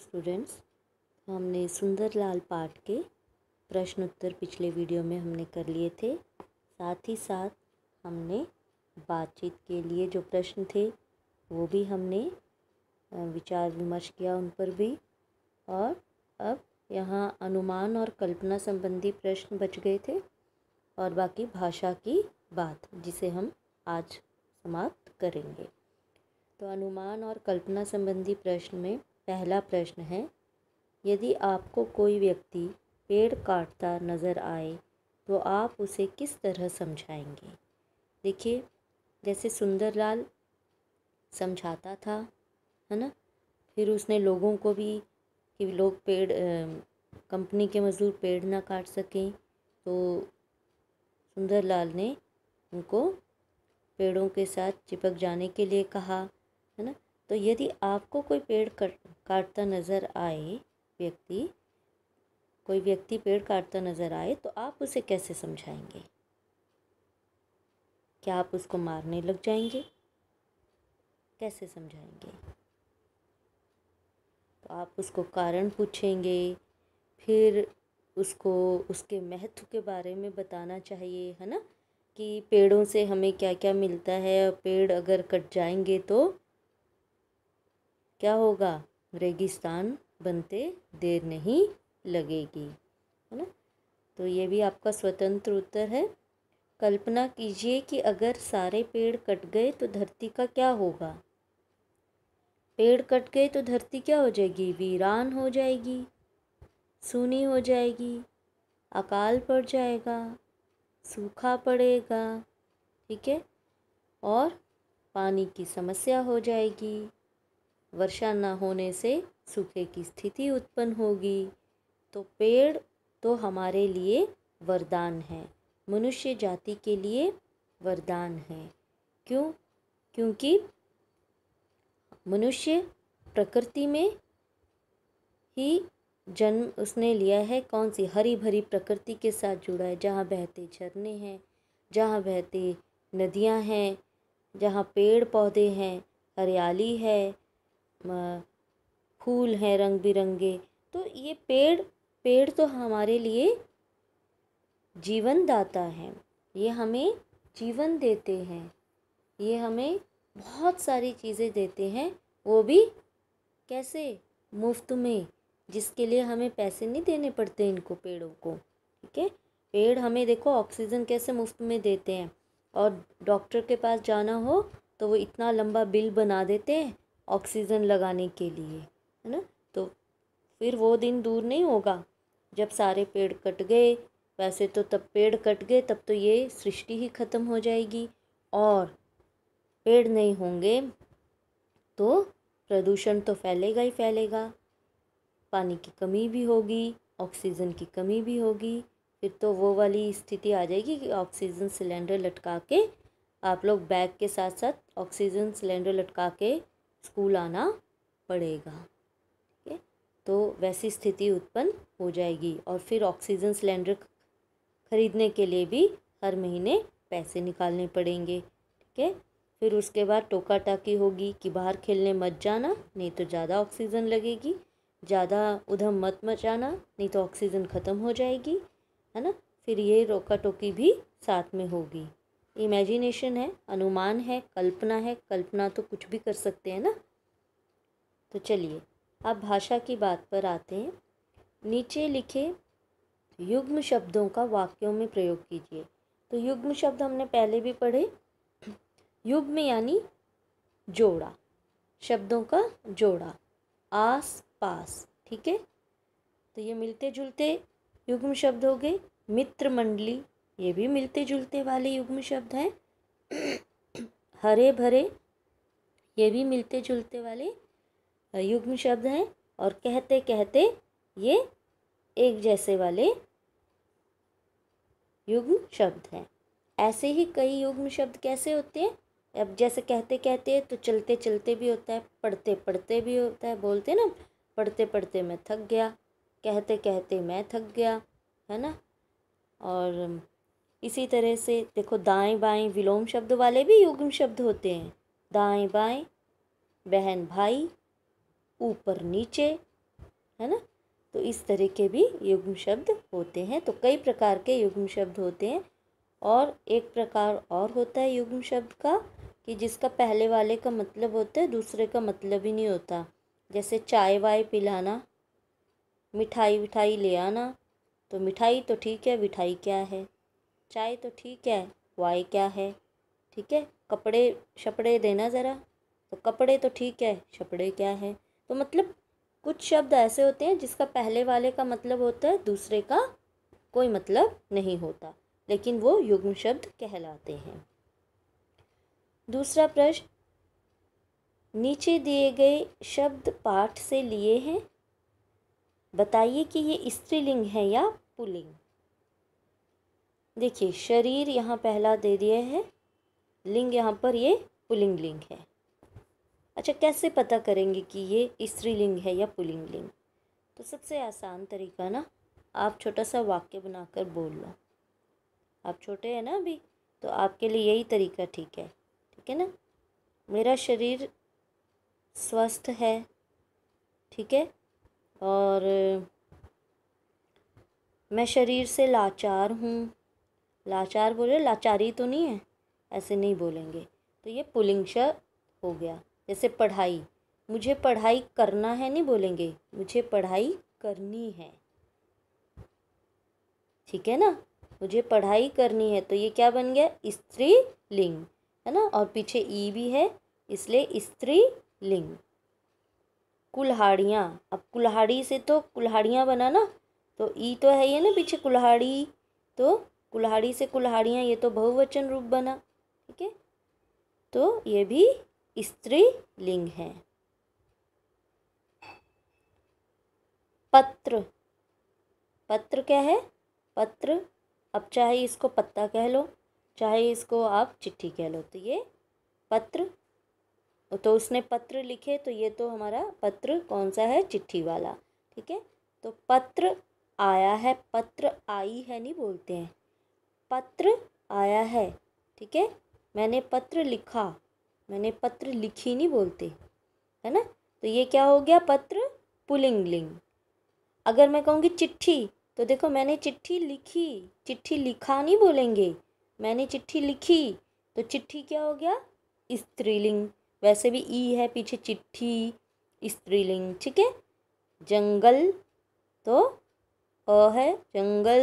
students हमने सुंदरलाल पाठ के प्रश्न उत्तर पिछले वीडियो में हमने कर लिए थे साथ ही साथ हमने बातचीत के लिए जो प्रश्न थे वो भी हमने विचार विमर्श किया उन पर भी और अब यहाँ अनुमान और कल्पना संबंधी प्रश्न बच गए थे और बाकी भाषा की बात जिसे हम आज समाप्त करेंगे तो अनुमान और कल्पना संबंधी प्रश्न में पहला प्रश्न है यदि आपको कोई व्यक्ति पेड़ काटता नज़र आए तो आप उसे किस तरह समझाएंगे देखिए जैसे सुंदरलाल समझाता था है ना फिर उसने लोगों को भी कि लोग पेड़ कंपनी के मज़दूर पेड़ ना काट सकें तो सुंदरलाल ने उनको पेड़ों के साथ चिपक जाने के लिए कहा तो यदि आपको कोई पेड़ कट काटता नज़र आए व्यक्ति कोई व्यक्ति पेड़ काटता नज़र आए तो आप उसे कैसे समझाएंगे क्या आप उसको मारने लग जाएंगे कैसे समझाएंगे तो आप उसको कारण पूछेंगे फिर उसको उसके महत्व के बारे में बताना चाहिए है ना कि पेड़ों से हमें क्या क्या मिलता है और पेड़ अगर कट जाएंगे तो क्या होगा रेगिस्तान बनते देर नहीं लगेगी है ना तो ये भी आपका स्वतंत्र उत्तर है कल्पना कीजिए कि अगर सारे पेड़ कट गए तो धरती का क्या होगा पेड़ कट गए तो धरती क्या हो जाएगी वीरान हो जाएगी सूनी हो जाएगी अकाल पड़ जाएगा सूखा पड़ेगा ठीक है और पानी की समस्या हो जाएगी वर्षा न होने से सूखे की स्थिति उत्पन्न होगी तो पेड़ तो हमारे लिए वरदान है मनुष्य जाति के लिए वरदान है क्यों क्योंकि मनुष्य प्रकृति में ही जन्म उसने लिया है कौन सी हरी भरी प्रकृति के साथ जुड़ा है जहाँ बहते झरने हैं जहाँ बहते नदियाँ हैं जहाँ पेड़ पौधे हैं हरियाली है फूल हैं रंग बिरंगे तो ये पेड़ पेड़ तो हमारे लिए जीवन दाता है ये हमें जीवन देते हैं ये हमें बहुत सारी चीज़ें देते हैं वो भी कैसे मुफ्त में जिसके लिए हमें पैसे नहीं देने पड़ते इनको पेड़ों को ठीक है पेड़ हमें देखो ऑक्सीजन कैसे मुफ्त में देते हैं और डॉक्टर के पास जाना हो तो वो इतना लंबा बिल बना देते हैं ऑक्सीजन लगाने के लिए है ना तो फिर वो दिन दूर नहीं होगा जब सारे पेड़ कट गए वैसे तो तब पेड़ कट गए तब तो ये सृष्टि ही ख़त्म हो जाएगी और पेड़ नहीं होंगे तो प्रदूषण तो फैलेगा ही फैलेगा पानी की कमी भी होगी ऑक्सीजन की कमी भी होगी फिर तो वो वाली स्थिति आ जाएगी कि ऑक्सीजन सिलेंडर लटका के आप लोग बैग के साथ साथ ऑक्सीजन सिलेंडर लटका के स्कूल आना पड़ेगा ठीक है तो वैसी स्थिति उत्पन्न हो जाएगी और फिर ऑक्सीजन सिलेंडर खरीदने के लिए भी हर महीने पैसे निकालने पड़ेंगे ठीक है फिर उसके बाद टोका टाकी होगी कि बाहर खेलने मत जाना नहीं तो ज़्यादा ऑक्सीजन लगेगी ज़्यादा उधम मत मचाना नहीं तो ऑक्सीजन ख़त्म हो जाएगी है ना फिर ये रोका टोकी भी साथ में होगी इमेजिनेशन है अनुमान है कल्पना है कल्पना तो कुछ भी कर सकते हैं ना तो चलिए अब भाषा की बात पर आते हैं नीचे लिखे युग्म शब्दों का वाक्यों में प्रयोग कीजिए तो युग्म शब्द हमने पहले भी पढ़े युग्म यानी जोड़ा शब्दों का जोड़ा आस पास ठीक है तो ये मिलते जुलते युग्म शब्द हो गए मित्र मंडली ये भी मिलते जुलते वाले युग्म शब्द हैं हरे भरे ये भी मिलते जुलते वाले युग्म शब्द हैं और कहते कहते ये एक जैसे वाले युग्म शब्द हैं ऐसे ही कई युग्म शब्द कैसे होते हैं अब जैसे कहते कहते तो चलते चलते भी होता है पढ़ते पढ़ते भी होता है बोलते ना पढ़ते पढ़ते मैं थक गया कहते कहते मैं थक गया है ना और इसी तरह से देखो दाएं बाएं विलोम शब्द वाले भी युग्म शब्द होते हैं दाएं बाएं बहन भाई ऊपर नीचे है ना तो इस तरह के भी युग्म शब्द होते हैं तो कई प्रकार के युग्म शब्द होते हैं और एक प्रकार और होता है युग्म शब्द का कि जिसका पहले वाले का मतलब होता है दूसरे का मतलब ही नहीं होता जैसे चाय वाय पिलाना मिठाई विठाई ले आना तो मिठाई तो ठीक है मिठाई क्या है चाय तो ठीक है वाई क्या है ठीक है कपड़े छपड़े देना ज़रा तो कपड़े तो ठीक है छपड़े क्या है तो मतलब कुछ शब्द ऐसे होते हैं जिसका पहले वाले का मतलब होता है दूसरे का कोई मतलब नहीं होता लेकिन वो युग्म शब्द कहलाते हैं दूसरा प्रश्न नीचे दिए गए शब्द पाठ से लिए हैं बताइए कि ये स्त्रीलिंग है या पुलिंग देखिए शरीर यहाँ पहला दे दिया है लिंग यहाँ पर ये पुलिंग लिंग है अच्छा कैसे पता करेंगे कि ये स्त्रीलिंग है या पुलिंग लिंग तो सबसे आसान तरीका ना आप छोटा सा वाक्य बनाकर बोल लो आप छोटे हैं ना अभी तो आपके लिए यही तरीका ठीक है ठीक है ना मेरा शरीर स्वस्थ है ठीक है और मैं शरीर से लाचार हूँ लाचार बोले लाचारी तो नहीं है ऐसे नहीं बोलेंगे तो ये पुलिंग शब्द हो गया जैसे पढ़ाई मुझे पढ़ाई करना है नहीं बोलेंगे मुझे पढ़ाई करनी है ठीक है ना मुझे पढ़ाई करनी है तो ये क्या बन गया स्त्री लिंग है ना और पीछे ई भी है इसलिए स्त्री लिंग कुल्हाड़ियाँ अब कुल्हाड़ी से तो कुल्हाड़ियाँ बना ना तो ई तो है ही ना पीछे कुल्हाड़ी तो कुल्हाड़ी से कुल्हाड़ियाँ ये तो बहुवचन रूप बना ठीक है तो ये भी स्त्री लिंग है पत्र पत्र क्या है पत्र अब चाहे इसको पत्ता कह लो चाहे इसको आप चिट्ठी कह लो तो ये पत्र तो उसने पत्र लिखे तो ये तो हमारा पत्र कौन सा है चिट्ठी वाला ठीक है तो पत्र आया है पत्र आई है नहीं बोलते हैं पत्र आया है ठीक है मैंने पत्र लिखा मैंने पत्र लिखी नहीं बोलते है ना तो ये क्या हो गया पत्र पुलिंग लिंग अगर मैं कहूँगी चिट्ठी तो देखो मैंने चिट्ठी लिखी चिट्ठी लिखा नहीं बोलेंगे मैंने चिट्ठी लिखी तो चिट्ठी क्या हो गया स्त्रीलिंग वैसे भी ई है पीछे चिट्ठी स्त्रीलिंग ठीक है जंगल तो अ है जंगल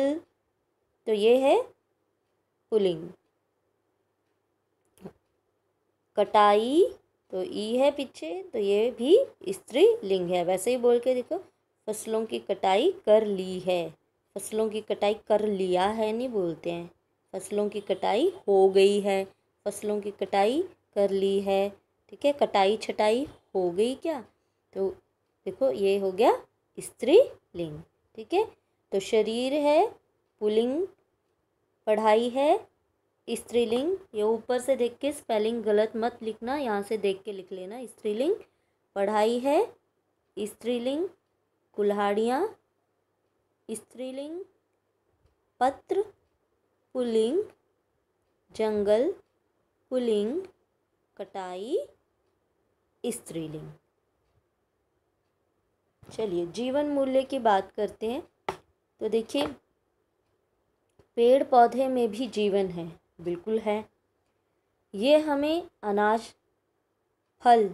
तो ये है पुलिंग कटाई तो ई है पीछे तो ये भी स्त्री लिंग है वैसे ही बोल के देखो फसलों की कटाई कर ली है फसलों की कटाई कर लिया है नहीं बोलते हैं फसलों की कटाई हो गई है फसलों की कटाई कर ली है ठीक है कटाई छटाई हो गई क्या तो देखो ये हो गया स्त्री लिंग ठीक है तो शरीर है पुलिंग पढ़ाई है स्त्रीलिंग ये ऊपर से देख के स्पेलिंग गलत मत लिखना यहाँ से देख के लिख लेना स्त्रीलिंग पढ़ाई है स्त्रीलिंग कुल्हाड़ियाँ स्त्रीलिंग पत्र पुलिंग जंगल पुलिंग कटाई स्त्रीलिंग चलिए जीवन मूल्य की बात करते हैं तो देखिए पेड़ पौधे में भी जीवन है बिल्कुल है ये हमें अनाज फल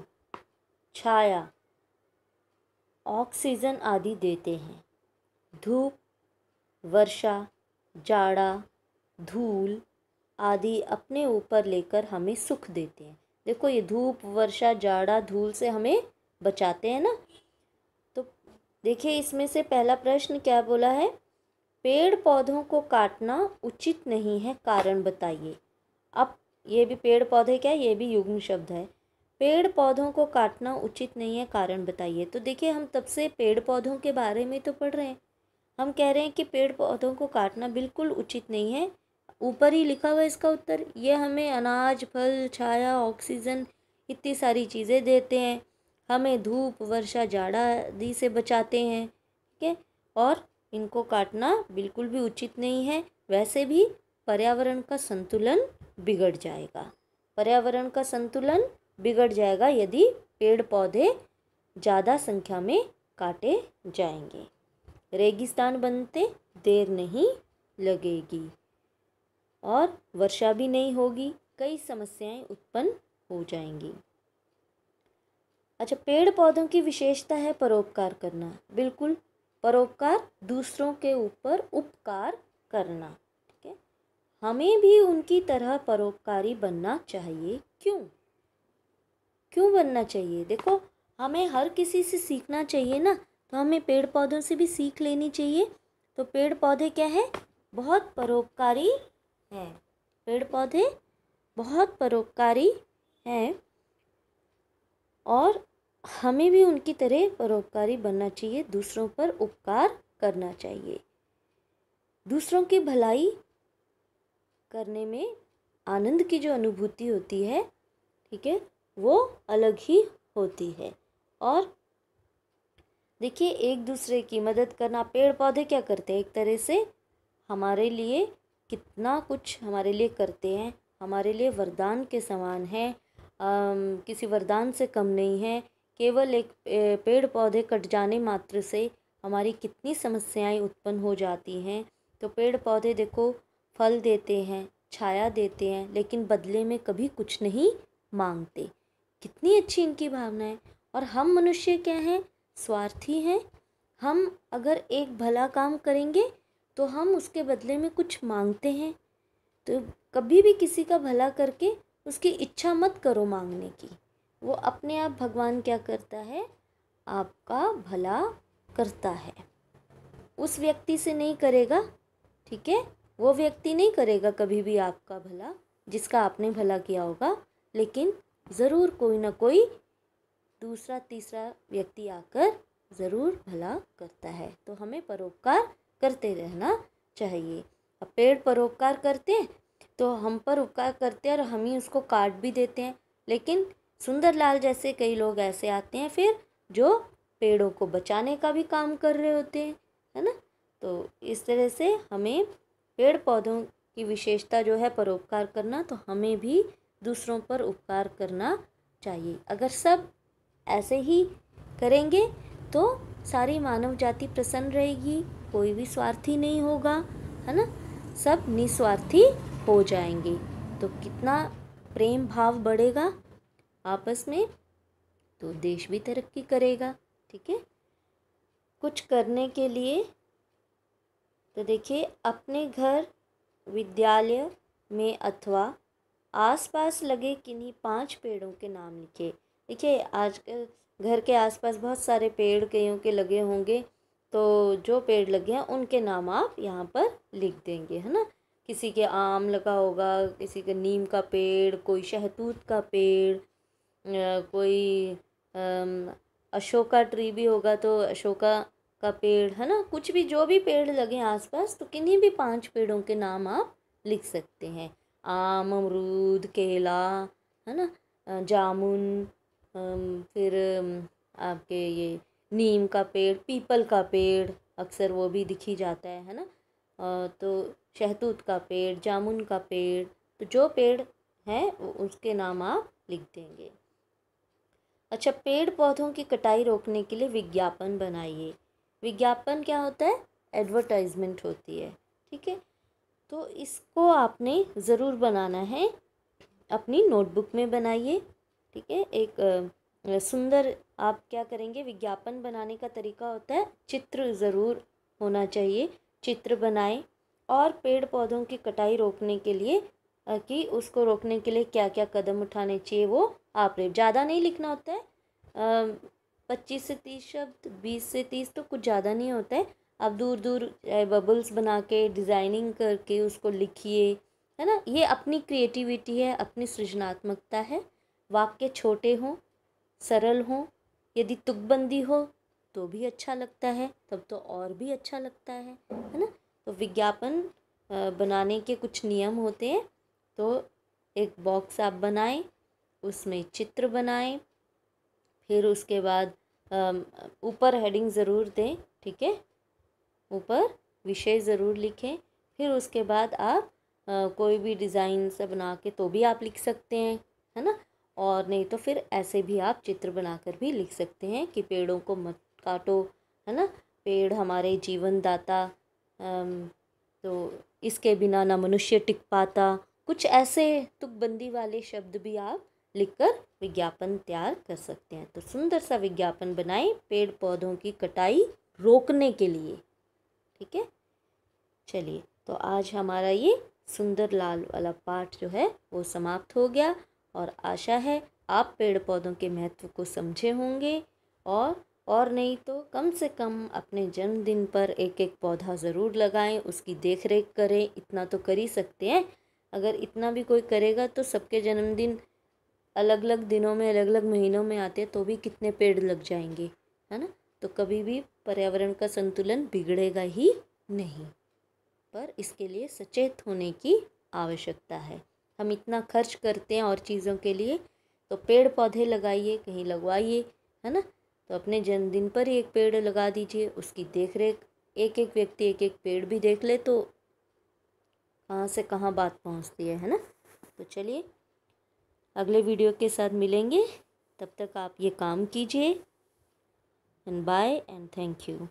छाया ऑक्सीजन आदि देते हैं धूप वर्षा जाड़ा धूल आदि अपने ऊपर लेकर हमें सुख देते हैं देखो ये धूप वर्षा जाड़ा धूल से हमें बचाते हैं ना तो देखिए इसमें से पहला प्रश्न क्या बोला है पेड़ पौधों को काटना उचित नहीं है कारण बताइए अब ये भी पेड़ पौधे क्या है ये भी युग्म शब्द है पेड़ पौधों को काटना उचित नहीं है कारण बताइए तो देखिए हम तब से पेड़ पौधों के बारे में तो पढ़ रहे हैं हम कह रहे हैं कि पेड़ पौधों को काटना बिल्कुल उचित नहीं है ऊपर ही लिखा हुआ इसका उत्तर ये हमें अनाज फल छाया ऑक्सीजन इतनी सारी चीज़ें देते हैं हमें धूप वर्षा जाड़ा आदि से बचाते हैं ठीक है और इनको काटना बिल्कुल भी उचित नहीं है वैसे भी पर्यावरण का संतुलन बिगड़ जाएगा पर्यावरण का संतुलन बिगड़ जाएगा यदि पेड़ पौधे ज़्यादा संख्या में काटे जाएंगे रेगिस्तान बनते देर नहीं लगेगी और वर्षा भी नहीं होगी कई समस्याएं उत्पन्न हो जाएंगी अच्छा पेड़ पौधों की विशेषता है परोपकार करना बिल्कुल परोपकार दूसरों के ऊपर उपकार करना ठीक है हमें भी उनकी तरह परोपकारी बनना चाहिए क्यों क्यों बनना चाहिए देखो हमें हर किसी से सीखना चाहिए ना तो हमें पेड़ पौधों से भी सीख लेनी चाहिए तो पेड़ पौधे क्या है बहुत परोपकारी हैं पेड़ पौधे बहुत परोपकारी हैं और हमें भी उनकी तरह परोपकारी बनना चाहिए दूसरों पर उपकार करना चाहिए दूसरों की भलाई करने में आनंद की जो अनुभूति होती है ठीक है वो अलग ही होती है और देखिए एक दूसरे की मदद करना पेड़ पौधे क्या करते हैं एक तरह से हमारे लिए कितना कुछ हमारे लिए करते हैं हमारे लिए वरदान के समान हैं किसी वरदान से कम नहीं है केवल एक पेड़ पौधे कट जाने मात्र से हमारी कितनी समस्याएं उत्पन्न हो जाती हैं तो पेड़ पौधे देखो फल देते हैं छाया देते हैं लेकिन बदले में कभी कुछ नहीं मांगते कितनी अच्छी इनकी भावना है और हम मनुष्य क्या हैं स्वार्थी हैं हम अगर एक भला काम करेंगे तो हम उसके बदले में कुछ मांगते हैं तो कभी भी किसी का भला करके उसकी इच्छा मत करो मांगने की वो अपने आप भगवान क्या करता है आपका भला करता है उस व्यक्ति से नहीं करेगा ठीक है वो व्यक्ति नहीं करेगा कभी भी आपका भला जिसका आपने भला किया होगा लेकिन ज़रूर कोई ना कोई दूसरा तीसरा व्यक्ति आकर ज़रूर भला करता है तो हमें परोपकार करते रहना चाहिए अब पेड़ परोपकार करते हैं तो हम पर उपकार करते हैं और हम ही उसको काट भी देते हैं लेकिन सुंदरलाल जैसे कई लोग ऐसे आते हैं फिर जो पेड़ों को बचाने का भी काम कर रहे होते हैं है ना तो इस तरह से हमें पेड़ पौधों की विशेषता जो है परोपकार करना तो हमें भी दूसरों पर उपकार करना चाहिए अगर सब ऐसे ही करेंगे तो सारी मानव जाति प्रसन्न रहेगी कोई भी स्वार्थी नहीं होगा है ना सब निस्वार्थी हो जाएंगे तो कितना प्रेम भाव बढ़ेगा आपस में तो देश भी तरक्की करेगा ठीक है कुछ करने के लिए तो देखिए अपने घर विद्यालय में अथवा आसपास लगे किन्हीं पांच पेड़ों के नाम लिखे देखिए आज घर के आसपास बहुत सारे पेड़ कईयों के लगे होंगे तो जो पेड़ लगे हैं उनके नाम आप यहाँ पर लिख देंगे है ना किसी के आम लगा होगा किसी के नीम का पेड़ कोई शहतूत का पेड़ कोई अशोका ट्री भी होगा तो अशोका का पेड़ है ना कुछ भी जो भी पेड़ लगे आसपास तो किन्हीं भी पांच पेड़ों के नाम आप लिख सकते हैं आम अमरूद केला है ना जामुन फिर आपके ये नीम का पेड़ पीपल का पेड़ अक्सर वो भी दिखी जाता है है ना तो शहतूत का पेड़ जामुन का पेड़ तो जो पेड़ हैं उसके नाम आप लिख देंगे अच्छा पेड़ पौधों की कटाई रोकने के लिए विज्ञापन बनाइए विज्ञापन क्या होता है एडवर्टाइजमेंट होती है ठीक है तो इसको आपने ज़रूर बनाना है अपनी नोटबुक में बनाइए ठीक है एक सुंदर आप क्या करेंगे विज्ञापन बनाने का तरीका होता है चित्र ज़रूर होना चाहिए चित्र बनाएं और पेड़ पौधों की कटाई रोकने के लिए कि उसको रोकने के लिए क्या क्या कदम उठाने चाहिए वो आपने ज़्यादा नहीं लिखना होता है पच्चीस से तीस शब्द बीस से तीस तो कुछ ज़्यादा नहीं होता है आप दूर दूर बबल्स बना के डिज़ाइनिंग करके उसको लिखिए है ना ये अपनी क्रिएटिविटी है अपनी सृजनात्मकता है वाक्य छोटे हों सरल हों यदि तुकबंदी हो तो भी अच्छा लगता है तब तो और भी अच्छा लगता है है ना तो विज्ञापन बनाने के कुछ नियम होते हैं तो एक बॉक्स आप बनाएं उसमें चित्र बनाएं फिर उसके बाद ऊपर हेडिंग ज़रूर दें ठीक है ऊपर विषय ज़रूर लिखें फिर उसके बाद आप आ, कोई भी डिज़ाइन से बना के तो भी आप लिख सकते हैं है ना और नहीं तो फिर ऐसे भी आप चित्र बनाकर भी लिख सकते हैं कि पेड़ों को मत काटो है ना पेड़ हमारे जीवन दाता तो इसके बिना ना मनुष्य टिक पाता कुछ ऐसे तुकबंदी वाले शब्द भी आप लिखकर विज्ञापन तैयार कर सकते हैं तो सुंदर सा विज्ञापन बनाएं पेड़ पौधों की कटाई रोकने के लिए ठीक है चलिए तो आज हमारा ये सुंदर लाल वाला पाठ जो है वो समाप्त हो गया और आशा है आप पेड़ पौधों के महत्व को समझे होंगे और और नहीं तो कम से कम अपने जन्मदिन पर एक एक पौधा ज़रूर लगाएं उसकी देख रेख करें इतना तो कर ही सकते हैं अगर इतना भी कोई करेगा तो सबके जन्मदिन अलग अलग दिनों में अलग अलग महीनों में आते हैं तो भी कितने पेड़ लग जाएंगे है ना तो कभी भी पर्यावरण का संतुलन बिगड़ेगा ही नहीं पर इसके लिए सचेत होने की आवश्यकता है हम इतना खर्च करते हैं और चीज़ों के लिए तो पेड़ पौधे लगाइए कहीं लगवाइए है ना तो अपने जन्मदिन पर ही एक पेड़ लगा दीजिए उसकी देख रेख एक एक व्यक्ति एक एक पेड़ भी देख ले तो कहाँ से कहाँ बात पहुँचती है है ना तो चलिए अगले वीडियो के साथ मिलेंगे तब तक आप ये काम कीजिए and bye and thank you